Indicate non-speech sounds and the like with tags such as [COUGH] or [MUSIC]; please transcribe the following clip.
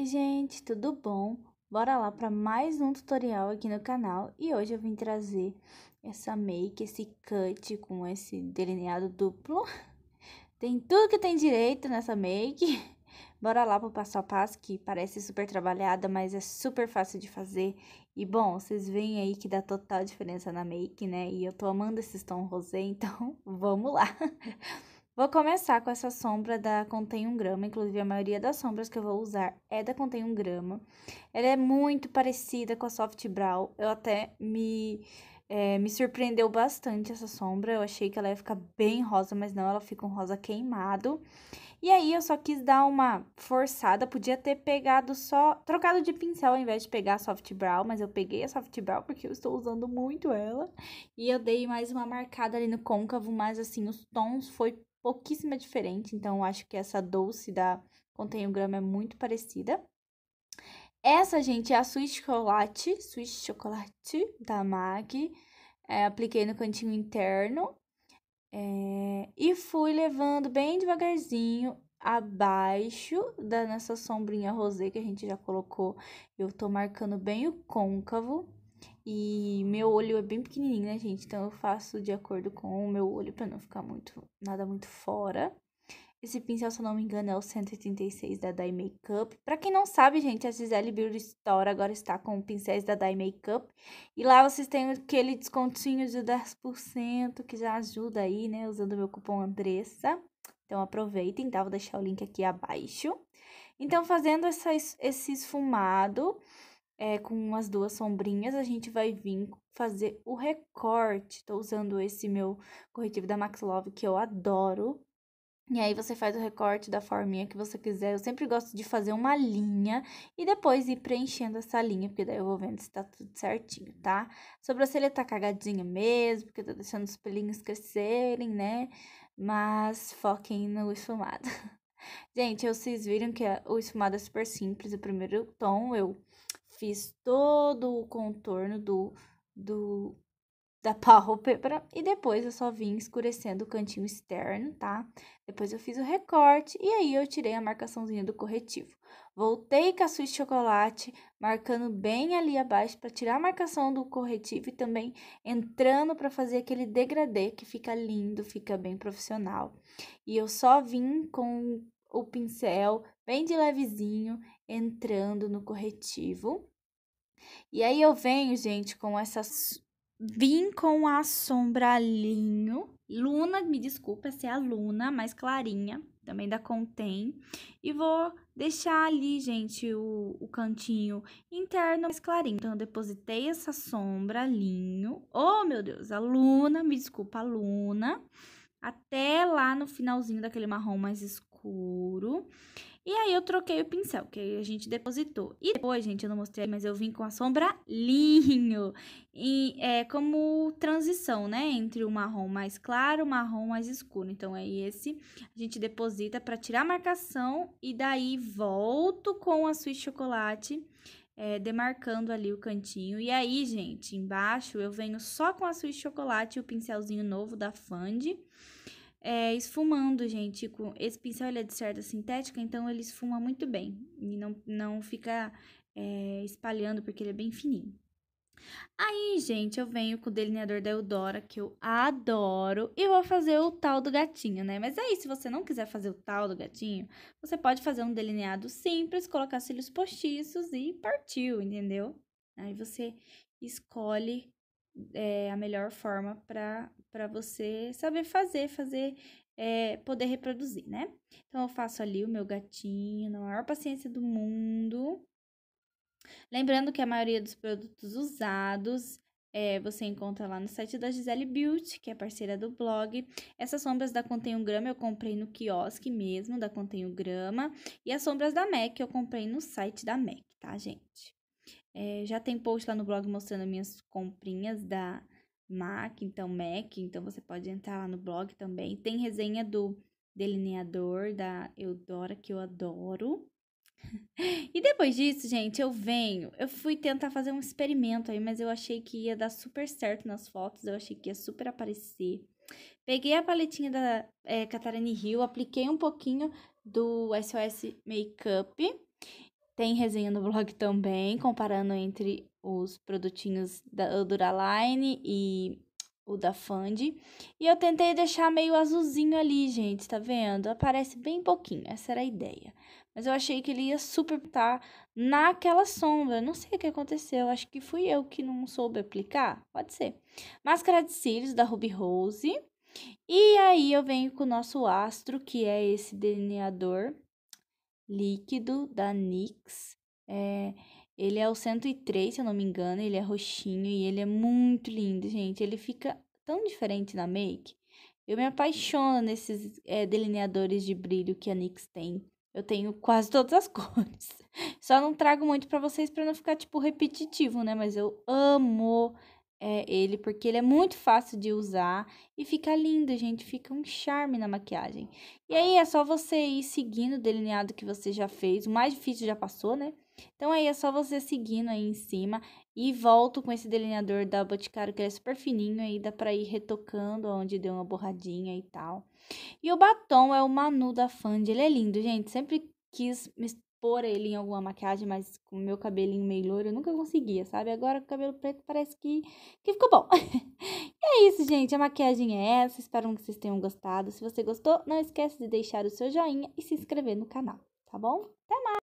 Oi gente, tudo bom? Bora lá para mais um tutorial aqui no canal e hoje eu vim trazer essa make, esse cut com esse delineado duplo. [LAUGHS] Tem tudo que tem direito nessa make. [LAUGHS] Bora lá pro passo a passo que parece super trabalhada, mas é super fácil de fazer. E bom, vocês veem aí que dá total diferença na make, né? E eu tô amando esses tom rosé, [LAUGHS] então vamos lá. Vou começar com essa sombra da Contém 1 grama, inclusive a maioria das sombras que eu vou usar é da Contém 1 grama. Ela é muito parecida com a Soft Brow, eu até me, é, me surpreendeu bastante essa sombra, eu achei que ela ia ficar bem rosa, mas não, ela fica um rosa queimado. E aí eu só quis dar uma forçada, podia ter pegado só, trocado de pincel ao invés de pegar a Soft Brow, mas eu peguei a Soft Brow porque eu estou usando muito ela. E eu dei mais uma marcada ali no côncavo, mas assim, os tons foi pouquíssima diferente então acho que essa doce da Contém o Grama é muito parecida. Essa, gente, é a Swiss Chocolate, Swiss Chocolate da MAC. É, apliquei no cantinho interno é, e fui levando bem devagarzinho abaixo da nessa sombrinha rosé que a gente já colocou. Eu tô marcando bem o côncavo e meu olho é bem pequenininho, né, gente? Então eu faço de acordo com o meu olho para não ficar muito nada muito fora. Esse pincel, se eu não me engano, é o 136 da Dye Makeup. Pra quem não sabe, gente, a Gisele Beauty Store agora está com pincéis da Dye Makeup. E lá vocês têm aquele descontinho de 10% que já ajuda aí, né? Usando o meu cupom Andressa. Então aproveitem, tá? Vou deixar o link aqui abaixo. Então, fazendo essa, esse esfumado, é, com as duas sombrinhas, a gente vai vir fazer o recorte. Tô usando esse meu corretivo da Max Love, que eu adoro. E aí você faz o recorte da forminha que você quiser. Eu sempre gosto de fazer uma linha e depois ir preenchendo essa linha, porque daí eu vou vendo se tá tudo certinho, tá? A sobrancelha tá cagadinha mesmo, porque eu tô deixando os pelinhos crescerem, né? Mas foquem no esfumado. [LAUGHS] Gente, vocês viram que é, o esfumado é super simples. O primeiro tom eu fiz todo o contorno do, do da [LAUGHS] pálpebra e depois eu só vim escurecendo o cantinho externo, tá? Depois eu fiz o recorte e aí eu tirei a marcaçãozinha do corretivo. Voltei com a suíte chocolate, marcando bem ali abaixo para tirar a marcação do corretivo e também entrando para fazer aquele degradê que fica lindo, fica bem profissional. E eu só vim com o pincel bem de levezinho entrando no corretivo e aí eu venho, gente, com essas. Vim com a sombralinho Luna, me desculpa essa é a Luna, mais clarinha, também da Contém. E vou deixar ali, gente, o, o cantinho interno mais clarinho. Então, eu depositei essa sombra Linho. Oh, meu Deus, a Luna, me desculpa, a Luna. Até lá no finalzinho daquele marrom mais escuro. E aí eu troquei o pincel, que a gente depositou. E depois, gente, eu não mostrei, mas eu vim com a sombra linho. E é como transição, né? Entre o marrom mais claro, o marrom mais escuro. Então, é esse. A gente deposita para tirar a marcação e daí volto com a suíte chocolate. É, demarcando ali o cantinho. E aí, gente, embaixo eu venho só com a suíte chocolate e o pincelzinho novo da Fandi é, esfumando, gente. Com, esse pincel ele é de certa sintética, então ele esfuma muito bem e não, não fica é, espalhando porque ele é bem fininho. Aí, gente, eu venho com o delineador da Eudora, que eu adoro, e vou fazer o tal do gatinho, né? Mas aí, se você não quiser fazer o tal do gatinho, você pode fazer um delineado simples, colocar cílios postiços e partiu, entendeu? Aí você escolhe é, a melhor forma para você saber fazer, fazer, é, poder reproduzir, né? Então, eu faço ali o meu gatinho, na maior paciência do mundo. Lembrando que a maioria dos produtos usados é, você encontra lá no site da Gisele Beauty, que é parceira do blog. Essas sombras da Contenho Grama eu comprei no quiosque mesmo, da Contenho Grama. E as sombras da MAC eu comprei no site da MAC, tá, gente? É, já tem post lá no blog mostrando minhas comprinhas da MAC, então MAC, então você pode entrar lá no blog também. Tem resenha do delineador da Eudora, que eu adoro. [LAUGHS] e depois disso, gente, eu venho. Eu fui tentar fazer um experimento aí, mas eu achei que ia dar super certo nas fotos, eu achei que ia super aparecer. Peguei a paletinha da é, Hill, apliquei um pouquinho do SOS Makeup tem resenha no blog também, comparando entre os produtinhos da Duraline e o da Fund. E eu tentei deixar meio azulzinho ali, gente, tá vendo? Aparece bem pouquinho, essa era a ideia. Mas eu achei que ele ia super estar tá naquela sombra. Não sei o que aconteceu, acho que fui eu que não soube aplicar, pode ser. Máscara de cílios da Ruby Rose. E aí eu venho com o nosso astro, que é esse delineador líquido da NYX. É, ele é o 103, se eu não me engano, ele é roxinho e ele é muito lindo, gente. Ele fica tão diferente na make. Eu me apaixono nesses é, delineadores de brilho que a NYX tem. Eu tenho quase todas as [LAUGHS] cores. Só não trago muito para vocês para não ficar tipo repetitivo, né? Mas eu amo é ele, porque ele é muito fácil de usar e fica lindo, gente, fica um charme na maquiagem. E aí é só você ir seguindo o delineado que você já fez, o mais difícil já passou, né? Então aí é só você seguindo aí em cima e volto com esse delineador da Boticário, que ele é super fininho, aí dá pra ir retocando onde deu uma borradinha e tal. E o batom é o Manu da Fand, ele é lindo, gente, sempre quis pôr ele em alguma maquiagem, mas com o meu cabelinho meio loiro eu nunca conseguia, sabe? Agora com o cabelo preto parece que, que ficou bom. [LAUGHS] e é isso, gente. A maquiagem é essa. Espero que vocês tenham gostado. Se você gostou, não esquece de deixar o seu joinha e se inscrever no canal, tá bom? Até mais!